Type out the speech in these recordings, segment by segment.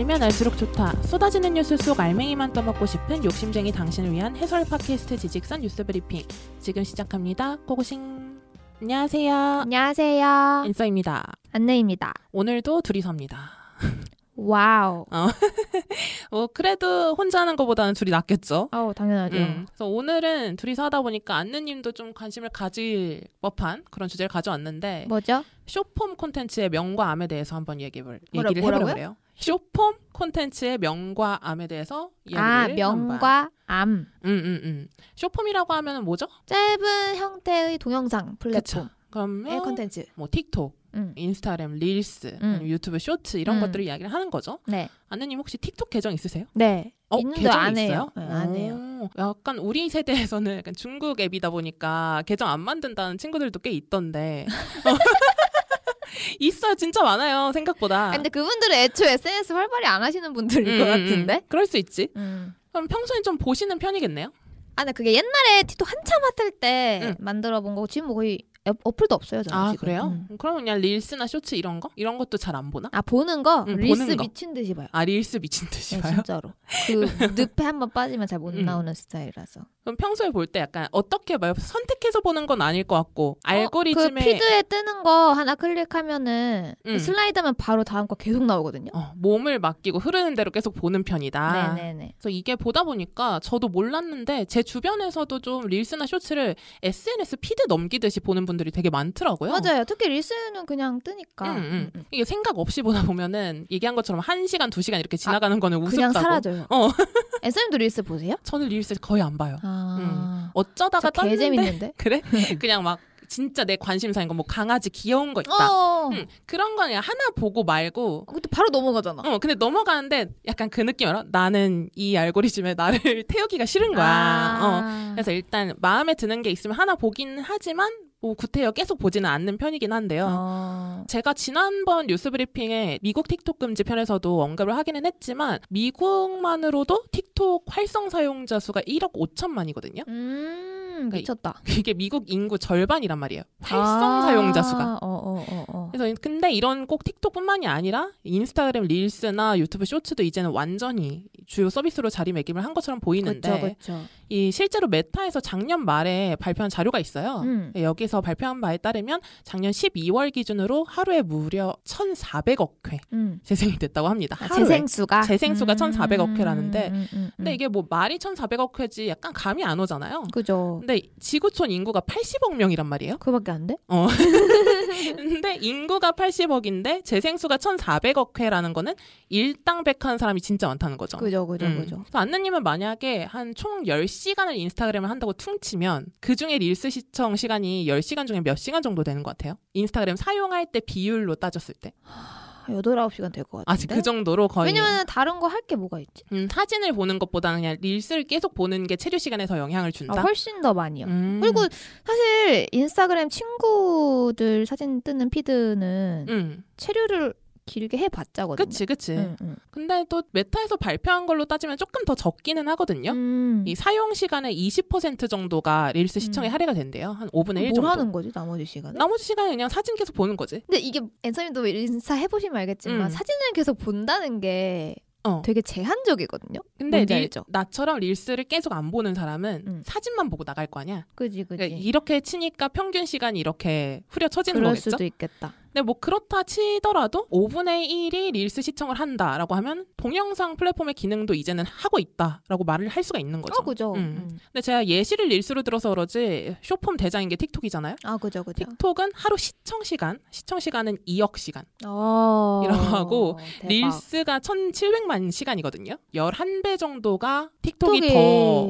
알면 알수록 좋다. 쏟아지는 뉴스 속 알맹이만 떠먹고 싶은 욕심쟁이 당신을 위한 해설 팟캐스트 지직선 뉴스 브리핑. 지금 시작합니다. 고고싱. 안녕하세요. 안녕하세요. 인서입니다. 안내입니다. 오늘도 둘이서입니다. 와우. 어. 뭐 그래도 혼자 하는 것보다는 둘이 낫겠죠. 아우 당연하죠. 음. 그래서 오늘은 둘이서 하다 보니까 안느님도 좀 관심을 가질 법한 그런 주제를 가져왔는데 뭐죠? 쇼폼 콘텐츠의 명과 암에 대해서 한번 얘기를 뭐 얘기를 해보려고 요 쇼폼 콘텐츠의 명과 암에 대해서 이야기를 아, 명과 암. 음, 음, 음. 쇼폼이라고 하면 뭐죠? 짧은 형태의 동영상 플랫폼. 그쵸. 그 콘텐츠. 뭐 틱톡, 음. 인스타그램 릴스, 음. 유튜브 쇼츠 이런 음. 것들을 이야기를 하는 거죠. 네. 아느님 혹시 틱톡 계정 있으세요? 네. 어, 계정 안 있어요? 네, 안 해요. 약간 우리 세대에서는 약간 중국 앱이다 보니까 계정 안 만든다는 친구들도 꽤 있던데. 있어요. 진짜 많아요. 생각보다. 근데 그분들은 애초에 SNS 활발히 안 하시는 분들일 음, 것 음, 음. 같은데? 그럴 수 있지. 음. 그럼 평소에 좀 보시는 편이겠네요? 아, 근데 그게 옛날에 티토 한참 핫할 때 음. 만들어 본 거고, 지금 뭐 거의 어, 어플도 없어요. 저는 아 지금. 그래요? 음. 음 그럼 그냥 릴스나 쇼츠 이런 거? 이런 것도 잘 안 보나? 아 보는 거 응, 릴스 보는 거. 미친 듯이 봐요. 아 릴스 미친 듯이 네, 봐요. 진짜로 그 늪에 한번 빠지면 잘못 음. 나오는 스타일이라서. 그럼 평소에 볼 때 약간 어떻게 봐요? 선택해서 보는 건 아닐 것 같고 어, 알고리즘에 어, 그 피드에 뜨는 거 하나 클릭하면은 음. 슬라이드면 바로 다음 거 계속 나오거든요. 어, 몸을 맡기고 흐르는 대로 계속 보는 편이다. 네네네. 그래서 이게 보다 보니까 저도 몰랐는데 제 주변에서도 좀 릴스나 쇼츠를 SNS 피드 넘기듯이 보는 분들 분들이 되게 많더라고요. 맞아요. 특히 릴스는 그냥 뜨니까. 음, 음, 음. 음, 이게 생각 없이 보다 보면은 얘기한 것처럼 한 시간 두 시간 이렇게 아, 지나가는 아, 거는 우습다고. 그냥 사라져요. 어. SM도 릴스 보세요? 저는 릴스 거의 안 봐요. 아... 음. 어쩌다가 떴는데. 재밌는데? 그래? 그냥 막 진짜 내 관심사인 거 뭐 강아지 귀여운 거 있다. 어. 응, 음, 그런 거는 하나 보고 말고. 근데 아, 바로 넘어가잖아. 어, 근데 넘어가는데 약간 그 느낌 알아? 나는 이 알고리즘에 나를 태우기가 싫은 거야. 아. 어, 그래서 일단 마음에 드는 게 있으면 하나 보긴 하지만 뭐 구태여 계속 보지는 않는 편이긴 한데요. 아... 제가 지난번 뉴스브리핑에 미국 틱톡 금지 편에서도 언급을 하기는 했지만 미국만으로도 틱톡 활성 사용자 수가 1억 5천만이거든요. 음... 음, 그러니까 미쳤다. 이게 미국 인구 절반이란 말이에요. 활성 아 사용자 수가. 어, 어, 어, 어, 그래서 근데 이런 꼭 틱톡뿐만이 아니라 인스타그램 릴스나 유튜브 쇼츠도 이제는 완전히 주요 서비스로 자리매김을 한 것처럼 보이는데 그쵸, 그쵸. 이 실제로 메타에서 작년 말에 발표한 자료가 있어요. 음. 예, 여기서 발표한 바에 따르면 작년 12월 기준으로 하루에 무려 1,400억 회 음. 재생이 됐다고 합니다. 아, 재생수가 재생수가 음. 1,400억 회라는데 음, 음, 근데 이게 뭐 말이 1,400억 회지 약간 감이 안 오잖아요. 그죠. 근데 지구촌 인구가 80억 명이란 말이에요. 그밖에 안 돼? 어. 근데 인구가 80억인데 재생수가 1,400억 회라는 거는 일당 백한 사람이 진짜 많다는 거죠. 그죠, 그죠, 음. 그죠. 안느님은 만약에 한 총 10시간을 인스타그램을 한다고 퉁치면 그 중에 릴스 시청 시간이 10시간 중에 몇 시간 정도 되는 것 같아요? 인스타그램 사용할 때 비율로 따졌을 때. 여덟 아홉 시간 될 것 같아요. 아직 그 정도로 거의. 왜냐면 다른 거 할 게 뭐가 있지? 음, 사진을 보는 것보다는 그냥 릴스를 계속 보는 게 체류 시간에 더 영향을 준다. 아, 훨씬 더 많이요. 음. 그리고 사실 인스타그램 친구들 사진 뜨는 피드는 음. 체류를 길게 해봤자거든요. 그치, 그치. 응, 응. 근데 또 메타에서 발표한 걸로 따지면 조금 더 적기는 하거든요. 음. 이 사용 시간의 20% 정도가 릴스 음. 시청에 음. 할애가 된대요. 한 5분의 1 정도. 뭘 하는 거지, 나머지 시간에? 나머지 시간은 그냥 사진 계속 보는 거지. 근데 이게 엔서님도 인스타 해보시면 알겠지만 음. 사진을 계속 본다는 게 어. 되게 제한적이거든요. 근데 리, 나처럼 릴스를 계속 안 보는 사람은 음. 사진만 보고 나갈 거 아니야. 그지 그지. 그러니까 이렇게 치니까 평균 시간이 이렇게 후려쳐지는 거겠죠. 그럴 수도 있겠다. 근데 뭐 그렇다 치더라도 5분의 1이 릴스 시청을 한다라고 하면 동영상 플랫폼의 기능도 이제는 하고 있다라고 말을 할 수가 있는 거죠. 어, 그죠. 음. 음. 근데 제가 예시를 릴스로 들어서 그러지 쇼폼 대장인 게 틱톡이잖아요. 아, 그죠, 그죠. 틱톡은 하루 시청 시간, 시청 시간은 2억 시간. 어, 이라고 하고 대박. 릴스가 1,700만 시간이거든요. 11배 정도가 틱톡이, 틱톡이... 더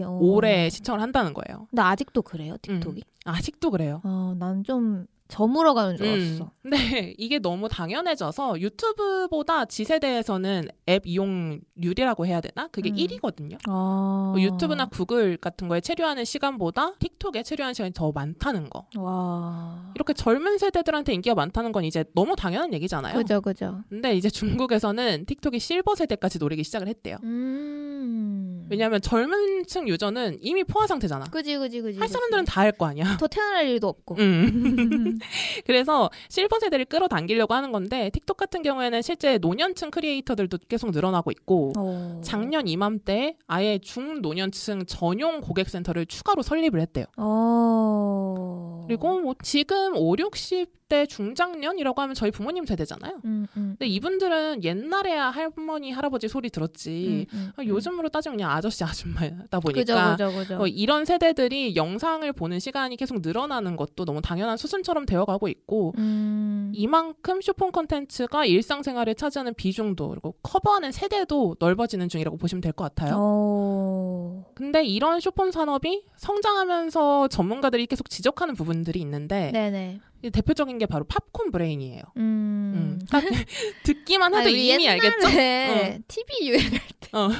어. 오래 시청을 한다는 거예요. 근데 아직도 그래요, 틱톡이? 음. 아직도 그래요. 어, 난좀 저물어가는 줄 음. 알았어. 음, 네, 이게 너무 당연해져서 유튜브보다 지세대에서는 앱 이용률이라고 해야 되나? 그게 음. 1위거든요. 아. 뭐 유튜브나 구글 같은 거에 체류하는 시간보다 틱톡에 체류하는 시간이 더 많다는 거. 와. 이렇게 젊은 세대들한테 인기가 많다는 건 이제 너무 당연한 얘기잖아요. 그죠, 그죠. 근데 이제 중국에서는 틱톡이 실버 세대까지 노리기 시작을 했대요. 음. 왜냐하면 젊은 층 유저는 이미 포화 상태잖아. 그지, 그지, 그지. 할 사람들은 다 할 거 아니야. 더 태어날 일도 없고. 음. 그래서 실버 세대를 끌어당기려고 하는 건데 틱톡 같은 경우에는 실제 노년층 크리에이터들도 계속 늘어나고 있고 오. 어. 작년 이맘때 아예 중노년층 전용 고객센터를 추가로 설립을 했대요. 오. 어. 그리고 뭐 지금 5, 60 20대 중장년이라고 하면 저희 부모님 세대잖아요. 음, 음. 음. 근데 이분들은 옛날에야 할머니 할아버지 소리 들었지 음, 음, 아, 음, 요즘으로 따지면 그냥 아저씨 아줌마다 보니까 그죠, 그죠, 그죠. 어, 이런 세대들이 영상을 보는 시간이 계속 늘어나는 것도 너무 당연한 수순처럼 되어가고 있고 이만큼 쇼폰 컨텐츠가 일상생활에 차지하는 비중도 그리고 커버하는 세대도 넓어지는 중이라고 보시면 될 것 같아요. 오... 근데 이런 쇼폰 산업이 성장하면서 전문가들이 계속 지적하는 부분들이 있는데 네네. 대표적인 게 바로 팝콘 브레인이에요. 음. 음. 그러니까 듣기만 해도 아 이미 알겠죠? 어. TV 유행할 때. 어.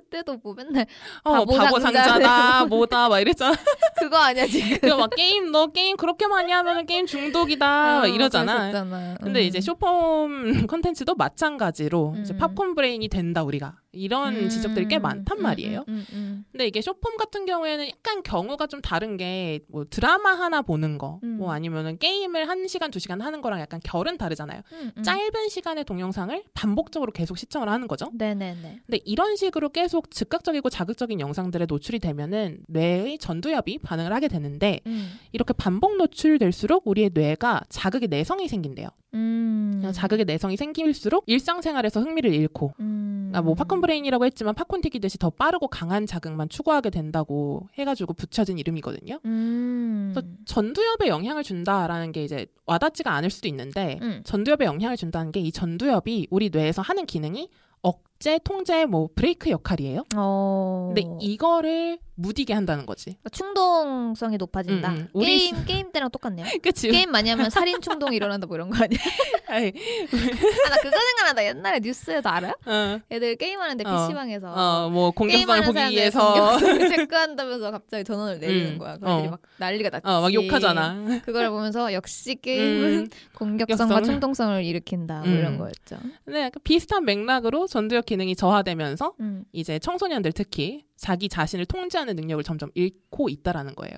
그때도 뭐 맨날 어, 바보 상자다 뭐다 막 이랬잖아. 그거 아니야 지금. 막 게임 너 게임 그렇게 많이 하면 게임 중독이다 어, 이러잖아. 음. 근데 이제 음. 쇼폼 컨텐츠도 마찬가지로 음. 이제 팝콘 브레인이 된다 우리가 이런 음. 지적들이 꽤 많단 음, 말이에요. 음, 근데 이게 쇼폼 같은 경우에는 약간 경우가 좀 다른 게 뭐 드라마 하나 보는 거, 뭐 아니면은 게임을 한 시간 두 시간 하는 거랑 약간 결은 다르잖아요. 짧은 시간의 동영상을 반복적으로 계속 시청을 하는 거죠. 네네네. 근데 이런 식으로 계속 계속 즉각적이고 자극적인 영상들에 노출이 되면은 뇌의 전두엽이 반응을 하게 되는데 음. 이렇게 반복 노출될수록 우리의 뇌가 자극의 내성이 생긴대요. 음. 자극의 내성이 생길수록 일상생활에서 흥미를 잃고 음. 아, 뭐 팝콘 브레인이라고 했지만 팝콘 튀기듯이 더 빠르고 강한 자극만 추구하게 된다고 해가지고 붙여진 이름이거든요. 음. 전두엽에 영향을 준다라는 게 이제 와닿지가 않을 수도 있는데 음. 전두엽에 영향을 준다는 게 이 전두엽이 우리 뇌에서 하는 기능이 억 규제, 통제, 뭐 브레이크 역할이에요. 어... 근데 이거를 무디게 한다는 거지. 그러니까 충동성이 높아진다. 음, 음. 우리... 게임 때랑 똑같네요. 그치? 게임 많이 하면 살인 충동 일어난다 뭐 이런 거 아니야? 아니, 아, 나 그거 생각나다. 옛날에 뉴스에도 알아? 어. 애들 게임하는데 PC방에서 어. 어, 뭐 공격성을 기해서 체크한다면서 갑자기 전원을 음. 내리는 음. 거야. 그들이 어. 막 난리가 났지. 어, 막 욕하잖아. 그걸 보면서 역시 게임은 음. 공격성과 충동성을 일으킨다 뭐 이런 음. 거였죠. 네, 비슷한 맥락으로 전두엽 기능이 저하되면서 음. 이제 청소년들 특히 자기 자신을 통제하는 능력을 점점 잃고 있다라는 거예요.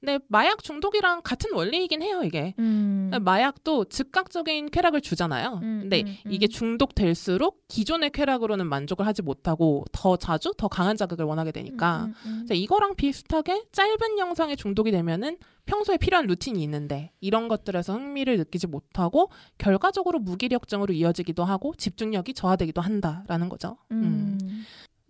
근데 마약 중독이랑 같은 원리이긴 해요, 이게. 음. 그러니까 마약도 즉각적인 쾌락을 주잖아요. 음, 근데 음, 음, 이게 중독될수록 기존의 쾌락으로는 만족을 하지 못하고 더 자주 더 강한 자극을 원하게 되니까. 음, 음, 이거랑 비슷하게 짧은 영상에 중독이 되면은 평소에 필요한 루틴이 있는데 이런 것들에서 흥미를 느끼지 못하고 결과적으로 무기력증으로 이어지기도 하고 집중력이 저하되기도 한다라는 거죠.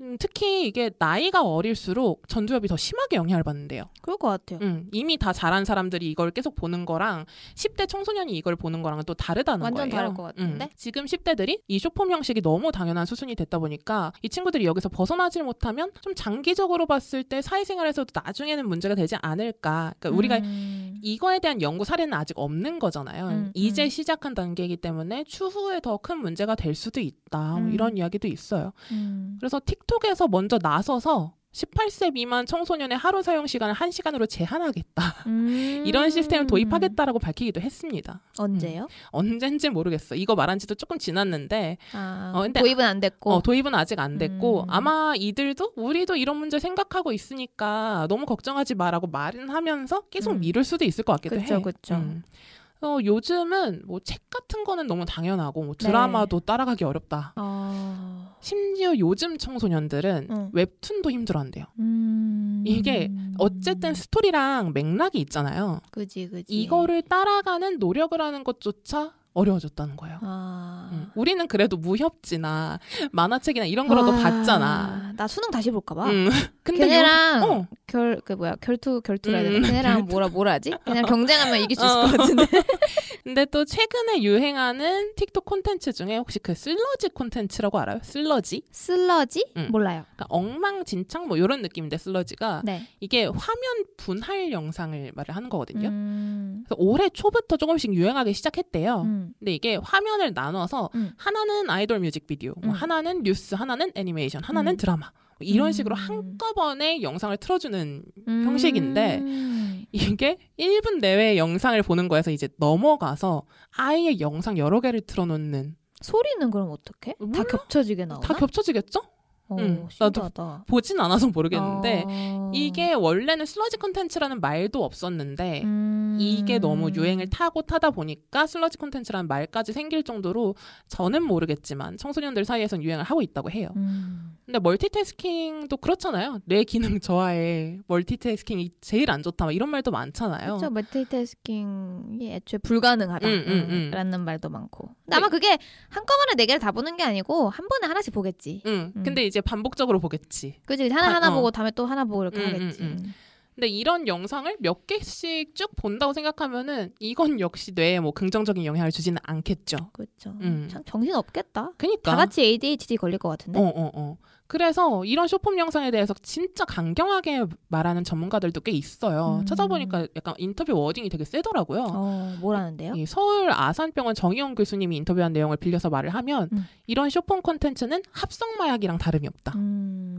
음, 특히 이게 나이가 어릴수록 전두엽이 더 심하게 영향을 받는데요. 그럴 것 같아요. 음, 이미 다 자란 사람들이 이걸 계속 보는 거랑 10대 청소년이 이걸 보는 거랑은 또 다르다는 완전 거예요. 완전 다를 것 같은데? 음, 지금 10대들이 이 쇼폼 형식이 너무 당연한 수순이 됐다 보니까 이 친구들이 여기서 벗어나지 못하면 좀 장기적으로 봤을 때 사회생활에서도 나중에는 문제가 되지 않을까. 그러니까 우리가 음... 이거에 대한 연구 사례는 아직 없는 거잖아요. 음, 음. 이제 음. 시작한 단계이기 때문에 추후에 더 큰 문제가 될 수도 있다. 뭐 음. 이런 이야기도 있어요. 음. 그래서 틱톡에서 먼저 나서서 18세 미만 청소년의 하루 사용 시간을 1시간으로 제한하겠다. 음. 이런 시스템을 도입하겠다라고 밝히기도 했습니다. 언제요? 음. 언젠지 모르겠어. 이거 말한 지도 조금 지났는데. 아, 어, 근데, 도입은 안 됐고. 어, 도입은 아직 안 됐고. 음. 아마 이들도 우리도 이런 문제 생각하고 있으니까 너무 걱정하지 마라고 말은 하면서 계속 음. 미룰 수도 있을 것 같기도 그쵸, 해. 그렇죠. 어, 요즘은 뭐 책 같은 거는 너무 당연하고 뭐 네. 드라마도 네. 따라가기 어렵다. 어... 심지어 요즘 청소년들은 어. 웹툰도 힘들어한대요. 음... 이게 어쨌든 스토리랑 맥락이 있잖아요. 그지 그지. 이거를 따라가는 노력을 하는 것조차 어려워졌다는 거예요. 아... 응. 음, 우리는 그래도 무협지나 만화책이나 이런 거라도 아... 봤잖아. 나 수능 다시 볼까 봐. 응. 음. 근데 걔네랑 요... 어. 결그 뭐야 결투 결투라 해야 음. 되나? 걔네랑 뭐라 뭐라 지 그냥 경쟁하면 이길 수 있을 어. 것 같은데. 근데 또 최근에 유행하는 틱톡 콘텐츠 중에 혹시 그 슬러지 콘텐츠라고 알아요? 슬러지? 슬러지? 응. 몰라요. 그러니까 엉망진창 뭐 이런 느낌인데 슬러지가 네. 이게 화면 분할 영상을 말을 하는 거거든요. 음... 그래서 올해 초부터 조금씩 유행하기 시작했대요. 음. 음. 근데 이게 화면을 나눠서 음. 하나는 아이돌 뮤직비디오, 뭐 음. 하나는 뉴스, 하나는 애니메이션, 하나는 음. 드라마. 뭐 이런 음. 식으로 한꺼번에 영상을 틀어주는 형식인데 이게 1분 내외 영상을 보는 거에서 이제 넘어가서 아예 영상 여러 개를 틀어놓는 소리는 그럼 어떻게? 다 겹쳐지게 나오나? 다 겹쳐지겠죠? 어, 음, 신기하다. 보진 않아서 모르겠는데 아... 이게 원래는 슬러지 콘텐츠라는 말도 없었는데 음... 이게 너무 유행을 타고 타다 보니까 슬러지 콘텐츠라는 말까지 생길 정도로 저는 모르겠지만 청소년들 사이에선 유행을 하고 있다고 해요. 음... 근데 멀티태스킹도 그렇잖아요. 뇌 기능 저하에 멀티태스킹이 제일 안 좋다 이런 말도 많잖아요. 그렇죠. 멀티태스킹이 애초에 불가능하다라는 음, 음, 음. 말도 많고. 근데 아마 네. 그게 한꺼번에 네 개를 다 보는 게 아니고 한 번에 하나씩 보겠지. 응. 음. 근데 이제 반복적으로 보겠지. 그지 하나 하나 아, 어. 보고 다음에 또 하나 보고 이렇게 음, 음, 하겠지. 음, 근데 이런 영상을 몇 개씩 쭉 본다고 생각하면은 이건 역시 뇌에 뭐 긍정적인 영향을 주지는 않겠죠. 그렇죠. 참 정신 없겠다. 그니까 다 같이 ADHD 걸릴 것 같은데. 어, 어, 어. 그래서 이런 쇼폼 영상에 대해서 진짜 강경하게 말하는 전문가들도 꽤 있어요. 음. 찾아보니까 약간 인터뷰 워딩이 되게 세더라고요. 어, 뭐라는데요? 이 예, 서울 아산병원 정희용 교수님이 인터뷰한 내용을 빌려서 말을 하면 음. 이런 쇼폼 콘텐츠는 합성마약이랑 다름이 없다. 음.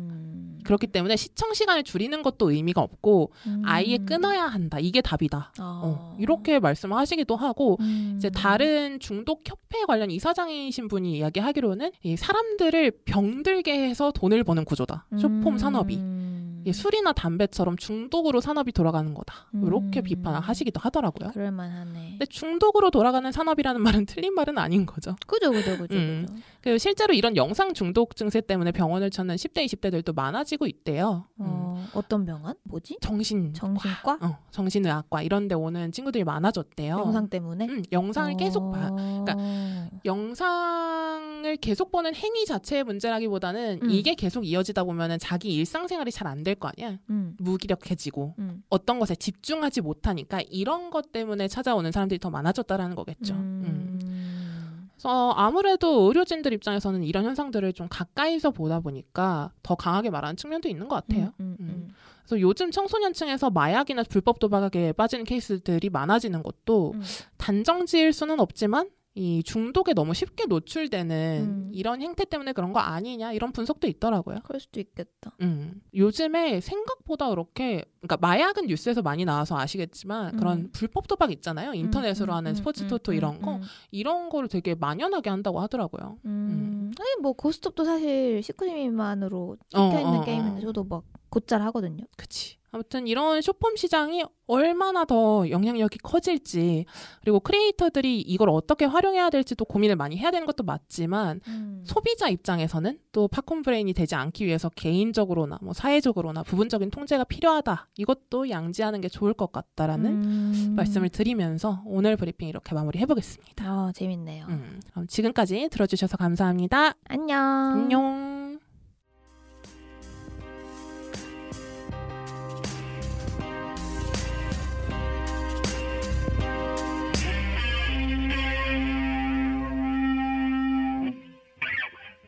그렇기 때문에 시청 시간을 줄이는 것도 의미가 없고 음. 아예 끊어야 한다. 이게 답이다. 아. 어, 이렇게 말씀하시기도 을 하고 음. 이제 다른 중독 협회 관련 이사장이신 분이 이야기하기로는 이 사람들을 병들게 해서 돈을 버는 구조다. 쇼폼 산업이. 음. 예, 술이나 담배처럼 중독으로 산업이 돌아가는 거다. 이렇게 음. 비판 하시기도 하더라고요. 그럴만하네. 근데 중독으로 돌아가는 산업이라는 말은 틀린 말은 아닌 거죠. 그죠, 그죠, 그죠. 음. 그죠. 그 실제로 이런 영상 중독 증세 때문에 병원을 찾는 10대, 20대들도 많아지고 있대요. 어, 음. 떤 병원? 뭐지? 정신. 정신과? 어, 정신의학과 이런 데 오는 친구들이 많아졌대요. 영상 때문에? 음, 영상을 어... 계속 봐. 그러니까 어. 영상 영상을 계속 보는 행위 자체의 문제라기보다는 음. 이게 계속 이어지다 보면은 자기 일상생활이 잘 안 될 거 아니야. 음. 무기력해지고 음. 어떤 것에 집중하지 못하니까 이런 것 때문에 찾아오는 사람들이 더 많아졌다라는 거겠죠. 음. 음. 그래서 아무래도 의료진들 입장에서는 이런 현상들을 좀 가까이서 보다 보니까 더 강하게 말하는 측면도 있는 것 같아요. 음, 음, 음. 그래서 요즘 청소년층에서 마약이나 불법 도박에 빠지는 케이스들이 많아지는 것도 단정 지을 수는 없지만 이 중독에 너무 쉽게 노출되는 음. 이런 행태 때문에 그런 거 아니냐 이런 분석도 있더라고요. 그럴 수도 있겠다. 음. 요즘에 생각보다 그렇게 그러니까 마약은 뉴스에서 많이 나와서 아시겠지만 음. 그런 불법 도박 있잖아요. 음, 인터넷으로 음, 하는 음, 스포츠 토토 이런 거 이런 거를 되게 만연하게 한다고 하더라고요. 음. 아니 뭐 고스톱도 사실 19세 만으로 찍혀 있는 어, 어, 어, 게임인데 저도 막 곧잘 하거든요. 그치. 아무튼 이런 쇼폼 시장이 얼마나 더 영향력이 커질지 그리고 크리에이터들이 이걸 어떻게 활용해야 될지도 고민을 많이 해야 되는 것도 맞지만 음. 소비자 입장에서는 또 팝콘 브레인이 되지 않기 위해서 개인적으로나 뭐 사회적으로나 부분적인 통제가 필요하다 이것도 양지하는 게 좋을 것 같다라는 음. 말씀을 드리면서 오늘 브리핑 이렇게 마무리 해보겠습니다. 아 재밌네요. 음. 그럼 지금까지 들어주셔서 감사합니다. 안녕. 안녕.